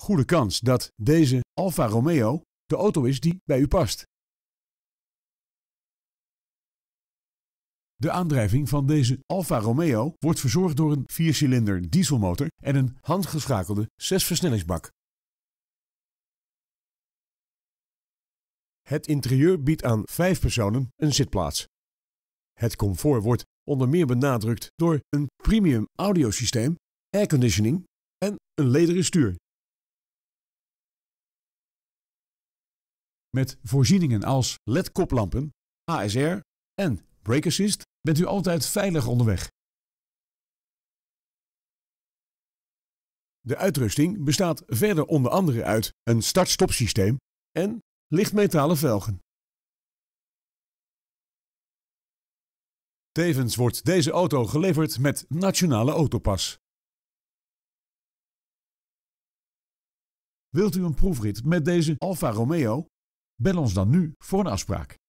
goede kans dat deze Alfa Romeo de auto is die bij u past. De aandrijving van deze Alfa Romeo wordt verzorgd door een viercilinder dieselmotor en een handgeschakelde zesversnellingsbak. Het interieur biedt aan vijf personen een zitplaats. Het comfort wordt onder meer benadrukt door een premium audiosysteem, airconditioning en een lederen stuur Met voorzieningen als LED-koplampen, ASR en Brake Assist bent u altijd veilig onderweg. De uitrusting bestaat verder onder andere uit een start-stopsysteem en lichtmetalen velgen. Tevens wordt deze auto geleverd met Nationale Autopas. Wilt u een proefrit met deze Alfa Romeo? Bel ons dan nu voor een afspraak.